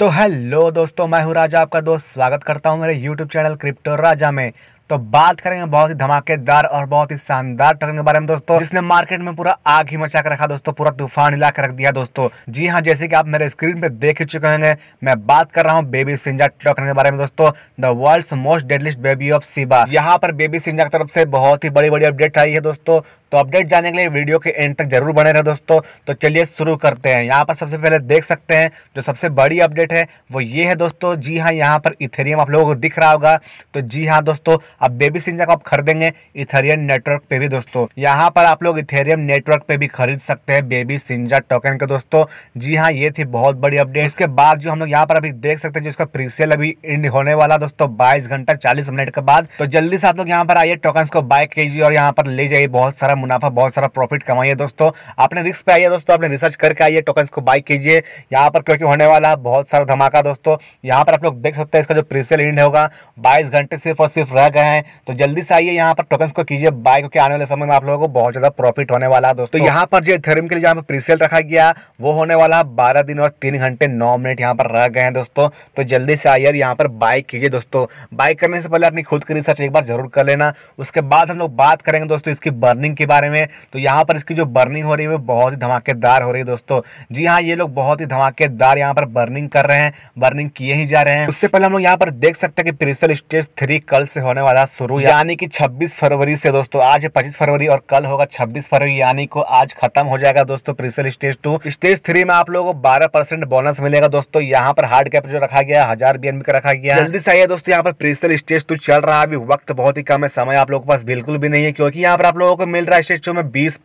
तो हेलो दोस्तों मैं हूं राजा आपका दोस्त स्वागत करता हूं मेरे यूट्यूब चैनल क्रिप्टो राजा में तो बात करेंगे बहुत ही धमाकेदार और बहुत ही शानदार ट्रक के बारे में दोस्तों जिसने मार्केट में पूरा आग ही मचा कर रखा दोस्तों पूरा तूफान हिला कर रख दिया दोस्तों जी हाँ जैसे कि आप मेरे स्क्रीन पे देख ही चुके होंगे मैं बात कर रहा हूँ बेबी सिंजा ट्रक के बारे में दोस्तों the world most deadliest baby of Shiba यहाँ पर बेबी सिंजा की तरफ से बहुत ही बड़ी बड़ी अपडेट आई है दोस्तों तो अपडेट जाने के लिए वीडियो के एंड तक जरूर बने रहे दोस्तों तो चलिए शुरू करते हैं यहाँ पर सबसे पहले देख सकते हैं जो सबसे बड़ी अपडेट है वो ये है दोस्तों जी हाँ यहाँ पर इथेरियम आप लोगों को दिख रहा होगा तो जी हाँ दोस्तों अब बेबी सिंजा को आप खरीदेंगे इथेरियम नेटवर्क पे भी दोस्तों यहाँ पर आप लोग इथेरियम नेटवर्क पे भी खरीद सकते हैं बेबी सिंजा टोकन के दोस्तों जी हाँ ये थी बहुत बड़ी अपडेट उसके बाद जो हम लोग यहाँ पर अभी देख सकते हैं जो इसका प्रीसेल अभी इंड होने वाला दोस्तों बाईस घंटा चालीस मिनट के बाद तो जल्दी से आप लोग यहाँ पर आइए टोकन को बाय कीजिए और यहाँ पर ले जाइए बहुत सारा मुनाफा बहुत सारा प्रॉफिट कमाइए दोस्तों अपने रिस्क पे आइए दोस्तों अपने रिसर्च करके आइए टोकन को बाय कीजिए यहाँ पर क्योंकि होने वाला है बहुत सारा धमाका दोस्तों यहाँ पर आप लोग देख सकते हैं इसका जो प्रीसेल इंड होगा बाईस घंटे सिर्फ और सिर्फ रह गए है तो जल्दी से आइए यहाँ पर टोकन को कीजिए बाय क्योंकि आने वाले समय में आप लोगों को बहुत ज़्यादा प्रॉफिट होने वाला है दोस्तों तो यहाँ पर जो थेरम के लिए जहाँ पर प्रीसेल रखा गया वो होने वाला है बारह दिन और तीन घंटे नौ मिनट यहाँ पर रह गए हैं दोस्तों तो जल्दी से आइए यहाँ पर बाइक कीजिए दोस्तों बाइक करने से पहले अपनी खुद की रिसर्च एक बार जरूर कर लेना उसके बाद हम लोग बात करेंगे दोस्तों इसकी बर्निंग के बारे में तो यहाँ पर इसकी जो बर्निंग हो रही है वो बहुत ही धमाकेदार हो रही है दोस्तों जी हाँ ये लोग बहुत ही धमाकेदार यहाँ पर बर्निंग कर रहे हैं बर्निंग किए ही जा रहे हैं उससे पहले हम लोग यहाँ पर देख सकते हैं कि प्रीसेल स्टेज थ्री कल से होने वाला शुरू यानी कि 26 फरवरी से दोस्तों आज 25 फरवरी और कल होगा 26 फरवरी यानी को आज खत्म हो जाएगा दोस्तों presale stage two stage three में आप लोगों को बारह परसेंट बोनस मिलेगा दोस्तों यहाँ पर हार्ड कैप जो रखा गया है हजार बीएनबी का रखा गया जल्दी से आइए दोस्तों यहाँ पर प्रीसेल स्टेज टू चल रहा है अभी वक्त बहुत ही कम है समय आप लोगों के पास बिल्कुल भी नहीं है क्योंकि यहाँ पर आप लोगों को मिल रहा है स्टेज टू में बीस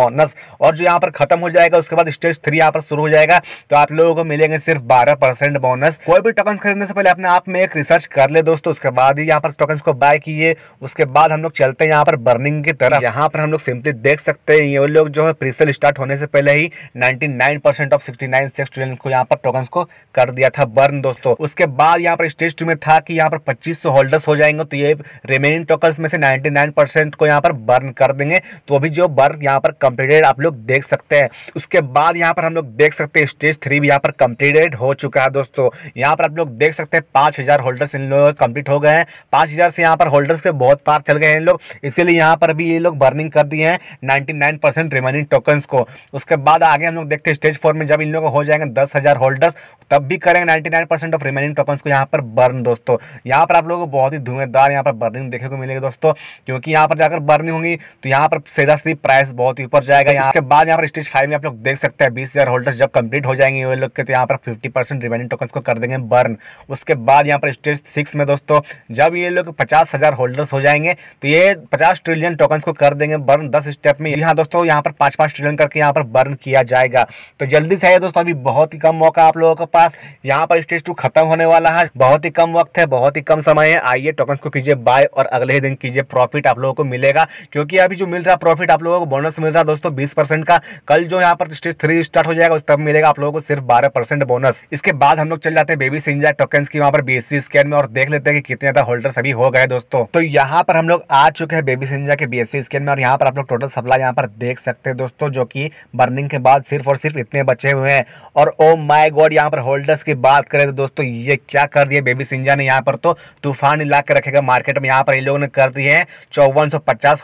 बोनस और जो यहाँ पर खत्म हो जाएगा उसके बाद स्टेज थ्री यहाँ पर शुरू हो जाएगा तो आप लोगों को मिलेंगे सिर्फ बारह बोनस कोई भी टोकन खरीदने से पहले अपने आप में एक रिसर्च कर ले दोस्तों उसके बाद ही यहाँ पर टोकन को बाय किए उसके बाद हम लोग चलते हैं यहाँ पर बर्निंग की तरफ यहाँ पर हम लोग सिंपली देख सकते हैं ये लोग जो है प्रीसेल स्टार्ट होने से पहले ही 99 परसेंट ऑफ सिक्सटी नाइन को यहाँ पर टोकन को कर दिया था बर्न दोस्तों उसके बाद यहाँ पर स्टेज टू में था कि यहाँ पर पच्चीस होल्डर्स हो जाएंगे तो ये रिमेनिंग टोकन में से नाइन्टी को यहाँ पर बर्न कर देंगे तो अभी जो बर्न यहाँ पर कंप्लीटेड आप लोग देख सकते हैं उसके बाद यहाँ पर हम लोग देख सकते हैं स्टेज थ्री भी यहाँ पर कंप्लीटेड हो चुका है दोस्तों यहाँ पर आप लोग देख सकते हैं पाँच होल्डर्स इन लोगों कंप्लीट हो गए हैं पाँच से यहाँ पर होल्डर्स के बहुत पार चल गए हैं लोग इसीलिए यहाँ पर भी ये लोग बर्निंग कर दिए हैं नाइन्टी रिमेनिंग टोकन्स को उसके बाद आगे हम लोग देखते हैं स्टेज फोर में जब इन लोगों को हो जाएंगे दस होल्डर्स तब भी करेंगे नाइन्टी ऑफ रिमेनिंग टोकन्स को यहाँ पर बर्न दोस्तों यहाँ पर आप लोगों को बहुत ही धुएंदार यहाँ पर बर्निंग देखने को मिलेगी दोस्तों क्योंकि यहाँ पर जाकर बर्निंग होंगी तो यहाँ पर सीधा सीधी प्राइस बहुत ही ऊपर जाएगा यहाँ के बाद यहाँ पर स्टेज फाइव में आप लोग देख सकते हैं बीस हज़ार होल्डर्स जब कंप्लीट हो जाएंगे वो लोग के तो यहाँ पर फिफ्टी परसेंट रिमेनिंग टोकन्स को कर देंगे बर्न उसके बाद यहाँ पर स्टेज सिक्स में दोस्तों जब ये लोग पचास पचास हज़ार होल्डर्स हो जाएंगे तो ये पचास ट्रिलियन टोकन को कर देंगे बर्न दस स्टेप में जी हाँ दोस्तों यहाँ पर पांच पांच ट्रिलियन करके यहाँ पर बर्न किया जाएगा तो जल्दी से आइए दोस्तों अभी बहुत ही कम मौका आप लोगों के पास यहाँ पर स्टेज टू खत्म होने वाला है बहुत ही कम वक्त है बहुत ही कम समय है आइए टोकन को कीजिए बाय और अगले दिन कीजिए प्रॉफिट आप लोगों को मिलेगा क्योंकि अभी जो मिल रहा प्रॉफिट आप लोगों को बोनस मिल रहा दोस्तों बीस का कल जो यहाँ पर स्टेज थ्री स्टार्ट हो जाएगा उस तब मिलेगा आप लोगों को सिर्फ बारह बोनस इसके बाद हम लोग चल जाते हैं बेबी सिंजा टोकन की वहाँ पर बी स्कैन में और देख लेते हैं कि कितने ज्यादा होल्डर्स अभी हो गए दोस्तों तो यहाँ पर हम लोग आ चुके हैं बेबी सिंजा के बीएससी स्कैन में और यहाँ पर आप लोग टोटल सप्लाई यहाँ पर देख सकते हैं दोस्तों जो कि बर्निंग के बाद सिर्फ और सिर्फ इतने बचे हुए हैं और ओ माय गॉड यहाँ पर होल्डर्स की बात करें तो दोस्तों ये क्या कर दिया बेबी सिंजा ने यहाँ पर तो तूफान ला के रखेगा मार्केट में यहाँ पर इन लोगों ने कर दिए हैं चौवन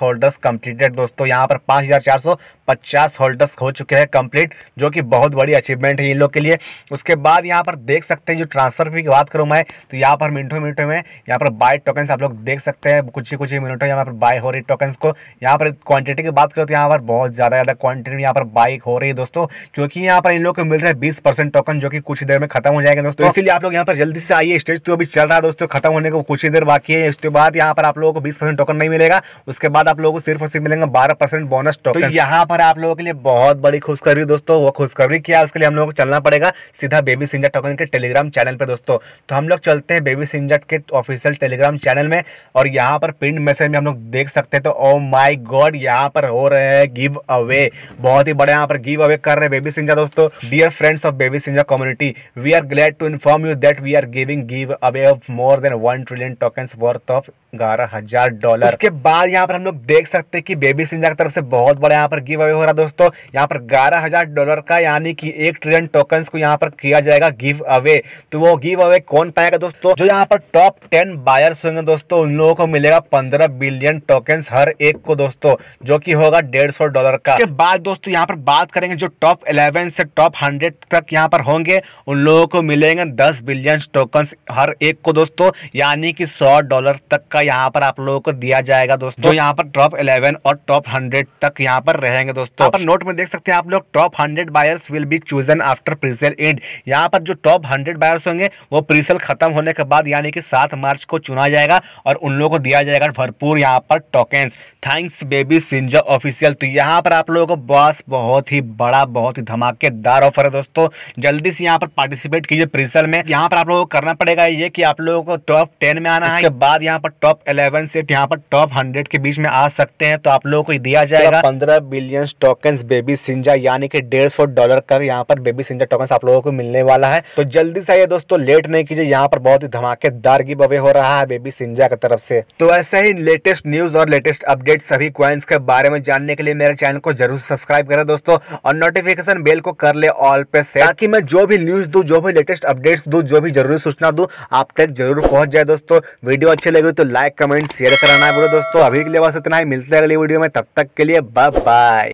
होल्डर्स कंप्लीटेड दोस्तों यहाँ पर पाँच होल्डर्स हो चुके हैं कंप्लीट जो कि बहुत बड़ी अचीवमेंट है इन लोग के लिए उसके बाद यहाँ पर देख सकते हैं जो ट्रांसफर की बात करूँ मैं तो यहाँ पर मिनटों मिनटों में यहाँ पर बाइट टोकन आप लोग देख सकते हैं कुछ ही कुछ ही मिनटों यहाँ पर बाय हो रही टोकन्स को यहाँ पर क्वांटिटी की बात करें तो यहाँ पर बहुत ज़्यादा ज़्यादा क्वांटिटी यहाँ पर बाइक हो रही है दोस्तों क्योंकि यहाँ पर इन लोग को मिल रहा है बीस टोकन जो कि कुछ देर में खत्म हो जाएगा दोस्तों तो इसलिए आप लोग यहाँ पर जल्दी से आइए स्टेज तो अभी चल रहा है दोस्तों खत्म होने को कुछ ही देर बाकी है उसके बाद यहाँ पर आप लोगों को बीस टोकन नहीं मिलेगा उसके बाद आप लोगों को सिर्फ और सिर्फ मिलेंगे बारह बोनस तो टोकन यहाँ पर आप लोगों के लिए बहुत बड़ी खुशखबरी दोस्तों वो खुशखबरी क्या है उसके लिए हम लोगों को चलना पड़ेगा सीधा बेबी सिंजा टोकन के टेलीग्राम चैनल पर दोस्तों तो हम लोग चलते हैं बेबी सिंजट के ऑफिशियल टेलीग्राम चैनल में और यहाँ पर पिंड मैसेज में हम लोग देख सकते हैं तो ओ माई गॉड यहाँ पर हो रहे हैं गिव अवे बहुत ही बड़े यहाँ पर गिव अवे कर रहे हैं बेबी सिंजा दोस्तों dear friends of baby Sinja community we are glad to inform you that we are giving give away of more than one trillion token worth of ग्यारह हजार डॉलर के बाद यहाँ पर हम लोग देख सकते हैं कि बेबी सिंजा की तरफ से बहुत बड़ा यहाँ पर गिव अवे हो रहा है दोस्तों यहाँ पर ग्यारह हजार डॉलर का यानी कि एक ट्रिलियन टोकन को यहाँ पर किया जाएगा गिव अवे तो वो गिव अवे कौन पाएगा दोस्तों जो यहाँ पर टॉप टेन बायर्स होंगे दोस्तों तो उन लोगों को मिलेगा पंद्रह बिलियन टोकन हर एक को दोस्तों जो कि होगा डेढ़ सौ डॉलर का उसके बाद दोस्तों यहाँ पर बात करेंगे जो टॉप इलेवन से टॉप हंड्रेड तक यहाँ पर होंगे उन लोगों को मिलेंगे दस बिलियन टोकन हर एक को दोस्तों यानी कि सौ डॉलर तक का यहाँ पर आप लोगों को दिया जाएगा दोस्तों जो यहाँ पर टॉप इलेवन और टॉप हंड्रेड तक यहाँ पर रहेंगे दोस्तों पर नोट में देख सकते हैं आप लोग top hundred buyers will be chosen after presale end यहाँ पर जो टॉप हंड्रेड बायर्स होंगे वो प्रीसेल खत्म होने के बाद यानी कि सात मार्च को चुना जाएगा और उन लोगों को दिया जाएगा भरपूर यहाँ पर tokens thanks baby Sinja official तो यहाँ पर आप लोगों को बॉस बहुत ही बड़ा बहुत ही धमाकेदार ऑफर है दोस्तों जल्दी से यहाँ पर पार्टिसिपेट कीजिए प्रिंसल में यहाँ पर आप लोगों को करना पड़ेगा ये कि आप लोगों को टॉप टेन में आना है उसके बाद यहाँ पर टॉप इलेवन से यहाँ पर टॉप हंड्रेड के बीच में आ सकते हैं तो आप लोगों को दिया जाएगा पंद्रह बिलियन टोकन्स बेबी सिंजा यानी कि डेढ़ सौ डॉलर का यहाँ पर बेबी सिंजा टोकन आप लोगों को मिलने वाला है तो जल्दी से आइए दोस्तों लेट नहीं कीजिए यहाँ पर बहुत ही धमाकेदार गिव अवे हो रहा है बेबी सिंजा इंडिया की तरफ से तो ऐसे ही लेटेस्ट न्यूज और लेटेस्ट अपडेट सभी क्वाइंस के बारे में जानने के लिए मेरे चैनल को जरूर सब्सक्राइब करें दोस्तों और नोटिफिकेशन बेल को कर ले ऑल पे से ताकि मैं जो भी न्यूज दू जो भी लेटेस्ट अपडेट दू जो भी जरूरी सूचना दू आप तक जरूर पहुंच जाए दोस्तों वीडियो अच्छी लगी तो लाइक कमेंट शेयर कराना बोलो दोस्तों अभी के लिए बस इतना ही मिलते अगले वीडियो में तब तक के लिए बाय बाय